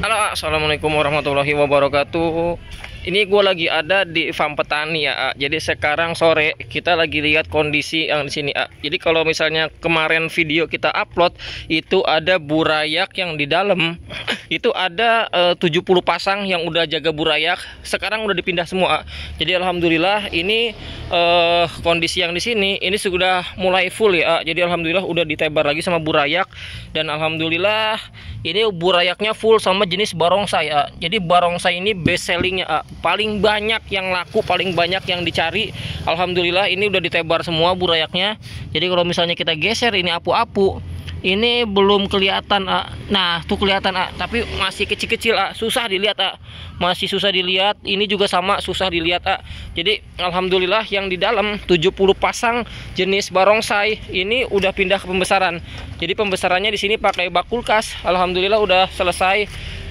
Halo, assalamualaikum warahmatullahi wabarakatuh ini gue lagi ada di farm petani ya A. jadi sekarang sore kita lagi lihat kondisi yang di sini jadi kalau misalnya kemarin video kita upload itu ada burayak yang di dalam itu ada e, eh, 70 pasang yang udah jaga burayak sekarang udah dipindah semua A. jadi alhamdulillah ini e, kondisi yang di sini ini sudah mulai full ya A. jadi alhamdulillah udah ditebar lagi sama burayak dan alhamdulillah ini burayaknya full sama jenis barongsai A. jadi barongsai ini best sellingnya A paling banyak yang laku paling banyak yang dicari Alhamdulillah ini udah ditebar semua burayaknya jadi kalau misalnya kita geser ini apu-apu ini belum kelihatan ah. nah tuh kelihatan ah. tapi masih kecil-kecil ah. susah dilihat ah. masih susah dilihat ini juga sama susah dilihat ah. jadi Alhamdulillah yang di dalam 70 pasang jenis barongsai ini udah pindah ke pembesaran jadi pembesarannya di sini pakai bak kulkas Alhamdulillah udah selesai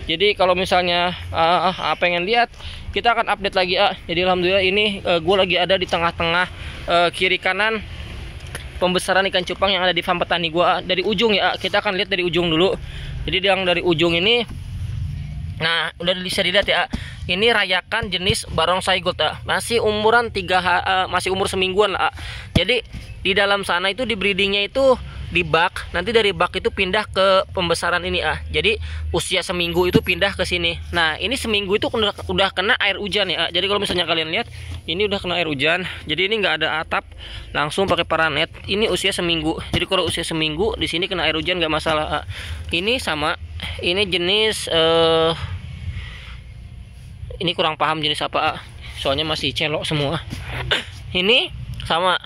jadi kalau misalnya uh, uh, pengen lihat kita akan update lagi ya. uh. jadi alhamdulillah ini uh, eh, gue lagi ada di tengah-tengah uh, kiri kanan pembesaran ikan cupang yang ada di farm petani gue uh. dari ujung ya uh. kita akan lihat dari ujung dulu jadi yang dari ujung ini nah udah bisa dilihat ya ini rayakan jenis barongsai gold uh. masih umuran tiga uh, masih umur semingguan uh. jadi di dalam sana itu di breedingnya itu di bak nanti dari bak itu pindah ke pembesaran ini ah jadi usia seminggu itu pindah ke sini nah ini seminggu itu udah, udah kena air hujan ya ah. jadi kalau misalnya kalian lihat ini udah kena air hujan jadi ini nggak ada atap langsung pakai paranet ini usia seminggu jadi kalau usia seminggu di sini kena air hujan nggak masalah ah. ini sama ini jenis eh, ini kurang paham jenis apa ah. soalnya masih celok semua ini sama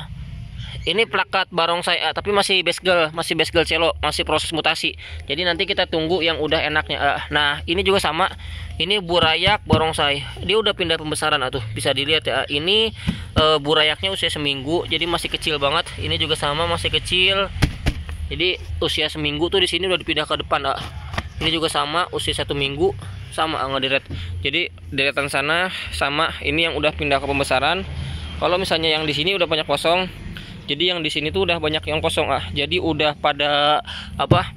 ini plakat barongsai saya, eh, tapi masih girl masih girl celo masih proses mutasi jadi nanti kita tunggu yang udah enaknya eh, nah ini juga sama ini burayak barongsai dia udah pindah pembesaran atuh ah, bisa dilihat ya ini e, burayaknya usia seminggu jadi masih kecil banget ini juga sama masih kecil jadi usia seminggu tuh di sini udah dipindah ke depan A. Ah. ini juga sama usia satu minggu sama ah, diret. jadi deretan sana sama ini yang udah pindah ke pembesaran kalau misalnya yang di sini udah banyak kosong jadi yang di sini tuh udah banyak yang kosong ah jadi udah pada apa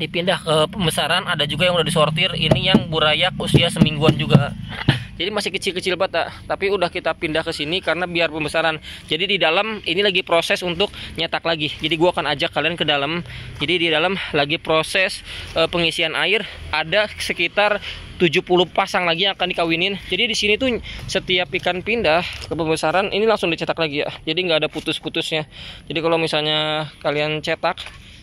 dipindah ke pemesaran ada juga yang udah disortir ini yang burayak usia semingguan juga jadi masih kecil-kecil banget tapi udah kita pindah ke sini karena biar pembesaran jadi di dalam ini lagi proses untuk nyetak lagi jadi gua akan ajak kalian ke dalam jadi di dalam lagi proses e, pengisian air ada sekitar 70 pasang lagi yang akan dikawinin jadi di sini tuh setiap ikan pindah ke pembesaran ini langsung dicetak lagi ya jadi nggak ada putus-putusnya jadi kalau misalnya kalian cetak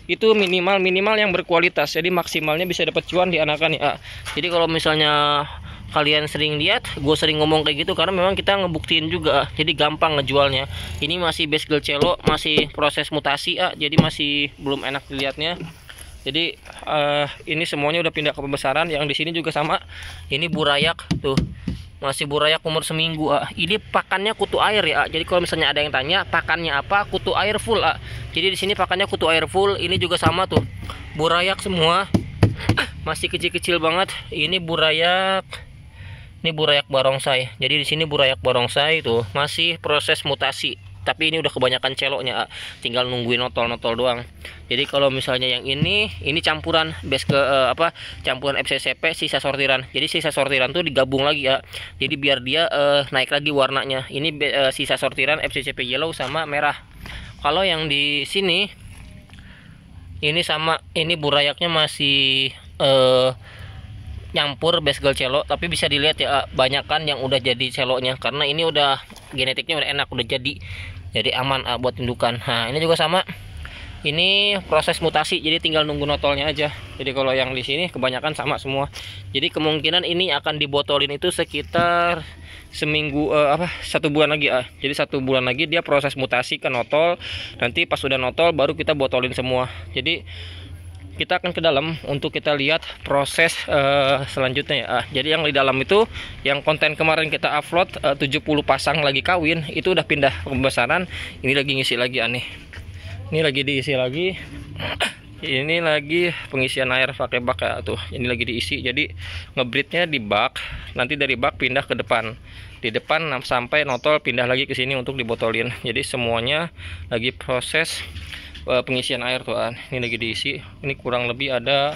itu minimal minimal yang berkualitas jadi maksimalnya bisa dapat cuan di anakan ya jadi kalau misalnya kalian sering lihat gue sering ngomong kayak gitu karena memang kita ngebuktiin juga jadi gampang ngejualnya ini masih base gel celo masih proses mutasi ah, jadi masih belum enak dilihatnya jadi uh, ini semuanya udah pindah ke pembesaran yang di sini juga sama ini burayak tuh masih burayak umur seminggu ah. ini pakannya kutu air ya ah. jadi kalau misalnya ada yang tanya pakannya apa kutu air full ah. jadi di sini pakannya kutu air full ini juga sama tuh burayak semua masih kecil-kecil banget ini burayak ini burayak barongsai jadi di sini burayak barongsai itu masih proses mutasi tapi ini udah kebanyakan celoknya tinggal nungguin notol-notol doang jadi kalau misalnya yang ini ini campuran base ke uh, apa campuran FCCP sisa sortiran jadi sisa sortiran tuh digabung lagi ya jadi biar dia uh, naik lagi warnanya ini uh, sisa sortiran FCCP yellow sama merah kalau yang di sini ini sama ini burayaknya masih uh, nyampur gel celo tapi bisa dilihat ya banyak kan yang udah jadi celonya karena ini udah genetiknya udah enak udah jadi jadi aman uh, buat indukan nah ini juga sama ini proses mutasi jadi tinggal nunggu notolnya aja jadi kalau yang di sini kebanyakan sama semua jadi kemungkinan ini akan dibotolin itu sekitar seminggu uh, apa satu bulan lagi ah. jadi satu bulan lagi dia proses mutasi ke notol nanti pas sudah notol baru kita botolin semua jadi kita akan ke dalam untuk kita lihat proses uh, selanjutnya ya. Ah, jadi yang di dalam itu yang konten kemarin kita upload eh, uh, 70 pasang lagi kawin itu udah pindah pembesaran. Ini lagi ngisi lagi aneh. Ini lagi diisi lagi. Ini lagi pengisian air pakai bak ya tuh. Ini lagi diisi. Jadi ngebritnya di bak, nanti dari bak pindah ke depan. Di depan sampai notol pindah lagi ke sini untuk dibotolin. Jadi semuanya lagi proses Eh, pengisian air tuan ini lagi diisi ini kurang lebih ada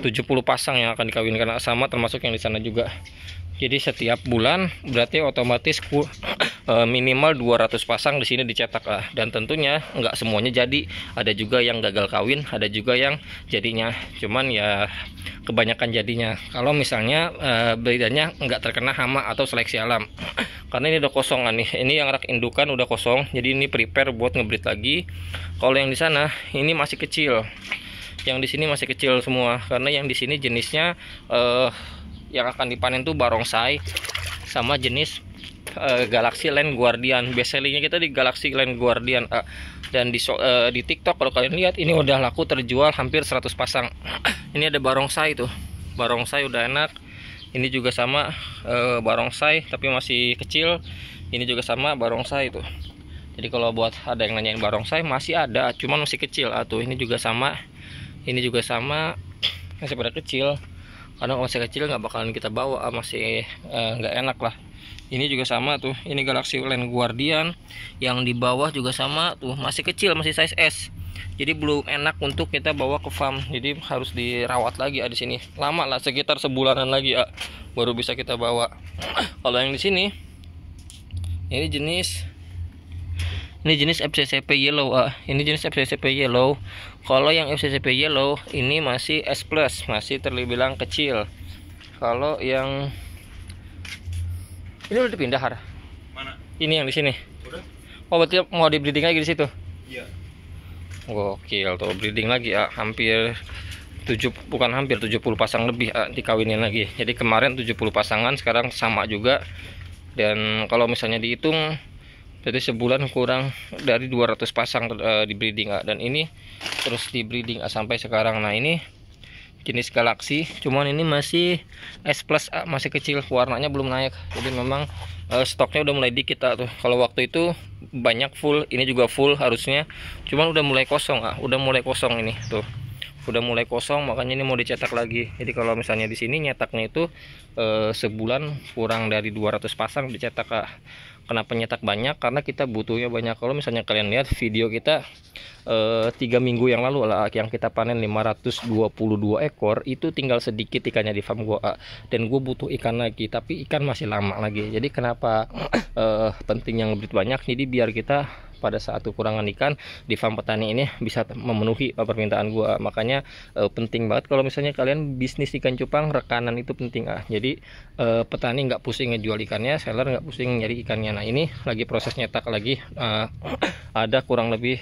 70 pasang yang akan dikawinkan sama termasuk yang di sana juga jadi setiap bulan berarti otomatis e, minimal 200 pasang di sini dicetak lah. dan tentunya nggak semuanya jadi ada juga yang gagal kawin ada juga yang jadinya cuman ya kebanyakan jadinya kalau misalnya e, bedanya nggak terkena hama atau seleksi alam karena ini udah kosong ah, nih ini yang rak indukan udah kosong jadi ini prepare buat ngebreed lagi kalau yang di sana ini masih kecil yang di sini masih kecil semua karena yang di sini jenisnya eh, yang akan dipanen tuh barongsai sama jenis uh, Galaxy Land Guardian. bestsellingnya kita di Galaxy Land Guardian uh, dan di uh, di TikTok kalau kalian lihat ini udah laku terjual hampir 100 pasang. ini ada barongsai tuh. Barongsai udah enak. Ini juga sama uh, barongsai tapi masih kecil. Ini juga sama barongsai tuh. Jadi kalau buat ada yang nanyain barongsai masih ada, cuman masih kecil atuh. Ah, ini juga sama. Ini juga sama masih pada kecil. Karena kalau masih kecil nggak bakalan kita bawa ah, masih nggak eh, enak lah ini juga sama tuh ini Galaxy Land Guardian yang di bawah juga sama tuh masih kecil masih size S jadi belum enak untuk kita bawa ke farm jadi harus dirawat lagi ya di sini lama lah sekitar sebulanan lagi ya baru bisa kita bawa kalau yang di sini ini jenis ini jenis FCCP yellow ah ini jenis FCCP yellow kalau yang FCCP yellow ini masih S plus masih bilang kecil kalau yang ini udah dipindah, Har? Mana? Ini yang di sini. Udah. Oh, berarti mau di breeding lagi di situ? Iya. Gokil tuh, breeding lagi ya. Hampir 7 bukan hampir 70 pasang lebih ya, dikawinin lagi. Jadi kemarin 70 pasangan, sekarang sama juga. Dan kalau misalnya dihitung jadi sebulan kurang dari 200 pasang uh, di breeding ah. dan ini terus di breeding sampai sekarang. Nah, ini jenis galaksi cuman ini masih S plus A, masih kecil warnanya belum naik jadi memang uh, stoknya udah mulai dikit A, tuh kalau waktu itu banyak full ini juga full harusnya cuman udah mulai kosong ah udah mulai kosong ini tuh udah mulai kosong makanya ini mau dicetak lagi jadi kalau misalnya di sini nyetaknya itu e, sebulan kurang dari 200 pasang dicetak ah kenapa nyetak banyak karena kita butuhnya banyak kalau misalnya kalian lihat video kita eh, tiga e, minggu yang lalu lah yang kita panen 522 ekor itu tinggal sedikit ikannya di farm gua dan gue butuh ikan lagi tapi ikan masih lama lagi jadi kenapa e, penting yang lebih banyak jadi biar kita pada saat kekurangan ikan di farm petani ini bisa memenuhi eh, permintaan gua makanya uh, penting banget kalau misalnya kalian bisnis ikan cupang rekanan itu penting ah jadi uh, petani nggak pusing ngejual ikannya seller nggak pusing nyari ikannya nah ini lagi proses nyetak lagi uh, ada kurang lebih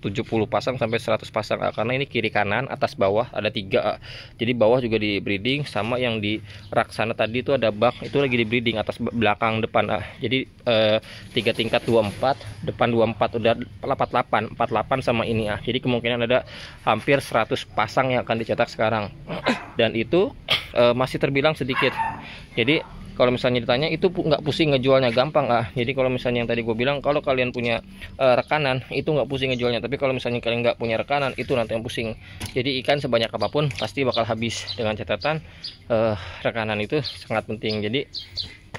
70 pasang sampai 100 pasang ah, karena ini kiri kanan atas bawah ada tiga ah. jadi bawah juga di breeding sama yang di rak sana tadi itu ada bak itu lagi di breeding atas belakang depan ah. jadi eh, tiga tingkat 24 depan 24 udah 88 48 sama ini ah jadi kemungkinan ada hampir 100 pasang yang akan dicetak sekarang dan itu eh, masih terbilang sedikit jadi kalau misalnya ditanya itu nggak pusing ngejualnya gampang ah jadi kalau misalnya yang tadi gue bilang kalau kalian punya uh, rekanan itu nggak pusing ngejualnya tapi kalau misalnya kalian nggak punya rekanan itu nanti yang pusing jadi ikan sebanyak apapun pasti bakal habis dengan catatan uh, rekanan itu sangat penting jadi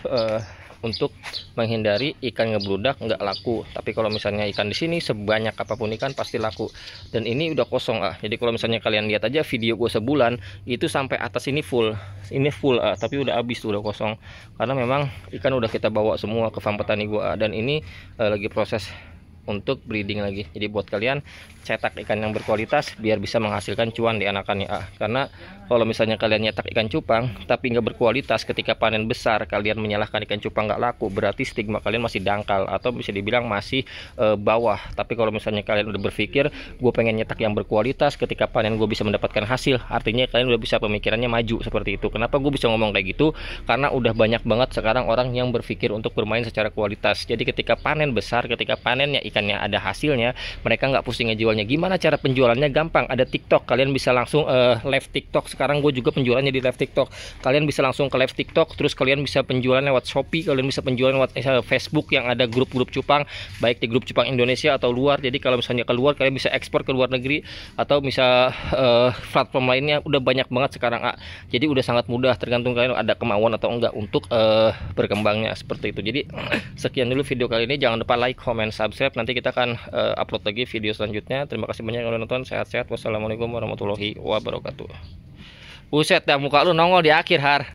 uh, untuk menghindari ikan ngebludak nggak laku tapi kalau misalnya ikan di sini sebanyak apapun ikan pasti laku dan ini udah kosong ah jadi kalau misalnya kalian lihat aja video gue sebulan itu sampai atas ini full ini full ah tapi udah habis tuh udah kosong karena memang ikan udah kita bawa semua ke farm petani gue ah. dan ini eh, lagi proses untuk breeding lagi jadi buat kalian cetak ikan yang berkualitas biar bisa menghasilkan cuan di anakannya ah, karena kalau misalnya kalian nyetak ikan cupang tapi nggak berkualitas ketika panen besar kalian menyalahkan ikan cupang nggak laku berarti stigma kalian masih dangkal atau bisa dibilang masih e, bawah tapi kalau misalnya kalian udah berpikir gue pengen nyetak yang berkualitas ketika panen gue bisa mendapatkan hasil artinya kalian udah bisa pemikirannya maju seperti itu kenapa gue bisa ngomong kayak gitu karena udah banyak banget sekarang orang yang berpikir untuk bermain secara kualitas jadi ketika panen besar ketika panennya ikannya ada hasilnya mereka nggak pusingnya jualnya gimana cara penjualannya gampang ada TikTok kalian bisa langsung uh, live TikTok sekarang gue juga penjualannya di live TikTok kalian bisa langsung ke live TikTok terus kalian bisa penjualan lewat Shopee kalian bisa penjualan lewat eh, Facebook yang ada grup-grup cupang baik di grup cupang Indonesia atau luar jadi kalau misalnya keluar kalian bisa ekspor ke luar negeri atau bisa uh, platform lainnya udah banyak banget sekarang ah. jadi udah sangat mudah tergantung kalian ada kemauan atau enggak untuk uh, berkembangnya seperti itu jadi sekian dulu video kali ini jangan lupa like comment subscribe nanti kita akan uh, upload lagi video selanjutnya terima kasih banyak yang udah nonton sehat-sehat wassalamualaikum warahmatullahi wabarakatuh Buset dah muka lu nongol di akhir har